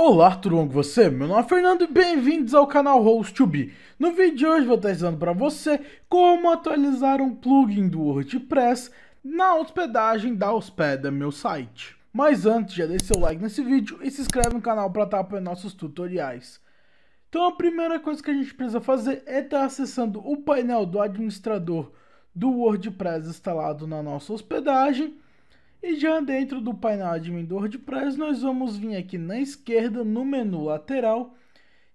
Olá, tudo bom com você? Meu nome é Fernando e bem-vindos ao canal Host2B. No vídeo de hoje vou estar ensinando para você como atualizar um plugin do WordPress na hospedagem da Hospeda Meu Site. Mas antes, já deixe seu like nesse vídeo e se inscreve no canal para estar apoiando nossos tutoriais. Então a primeira coisa que a gente precisa fazer é estar acessando o painel do administrador do WordPress instalado na nossa hospedagem e já dentro do painel admin do WordPress, nós vamos vir aqui na esquerda, no menu lateral,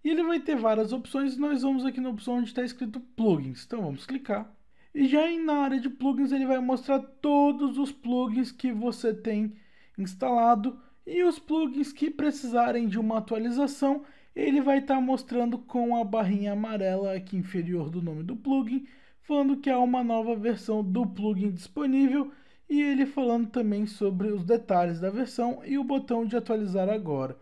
e ele vai ter várias opções, nós vamos aqui na opção onde está escrito plugins, então vamos clicar. E já na área de plugins, ele vai mostrar todos os plugins que você tem instalado, e os plugins que precisarem de uma atualização, ele vai estar tá mostrando com a barrinha amarela aqui inferior do nome do plugin, falando que há uma nova versão do plugin disponível, e ele falando também sobre os detalhes da versão e o botão de atualizar agora.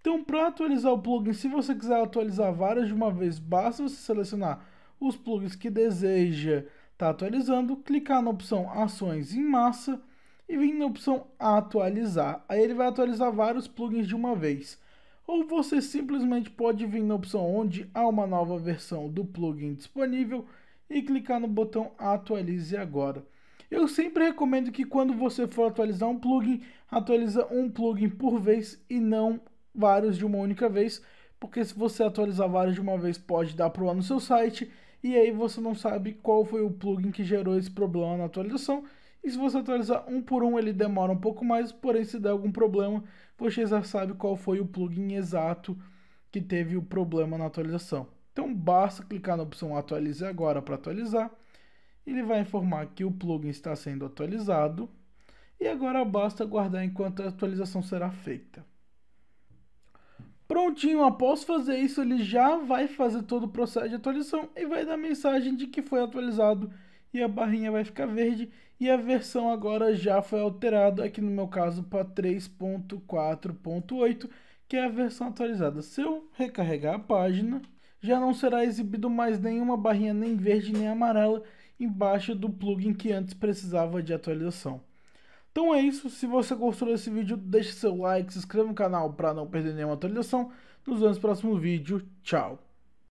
Então, para atualizar o plugin, se você quiser atualizar várias de uma vez, basta você selecionar os plugins que deseja estar tá atualizando, clicar na opção Ações em Massa e vir na opção Atualizar. Aí ele vai atualizar vários plugins de uma vez. Ou você simplesmente pode vir na opção onde há uma nova versão do plugin disponível e clicar no botão Atualize agora. Eu sempre recomendo que quando você for atualizar um plugin, atualiza um plugin por vez e não vários de uma única vez, porque se você atualizar vários de uma vez pode dar problema no seu site e aí você não sabe qual foi o plugin que gerou esse problema na atualização. E se você atualizar um por um, ele demora um pouco mais, porém se der algum problema, você já sabe qual foi o plugin exato que teve o problema na atualização. Então basta clicar na opção atualize agora para atualizar ele vai informar que o plugin está sendo atualizado e agora basta aguardar enquanto a atualização será feita. Prontinho, após fazer isso, ele já vai fazer todo o processo de atualização e vai dar mensagem de que foi atualizado e a barrinha vai ficar verde e a versão agora já foi alterada, aqui no meu caso para 3.4.8, que é a versão atualizada. Se eu recarregar a página, já não será exibido mais nenhuma barrinha nem verde nem amarela embaixo do plugin que antes precisava de atualização. Então é isso, se você gostou desse vídeo, deixe seu like, se inscreva no canal para não perder nenhuma atualização. Nos vemos no próximo vídeo, tchau!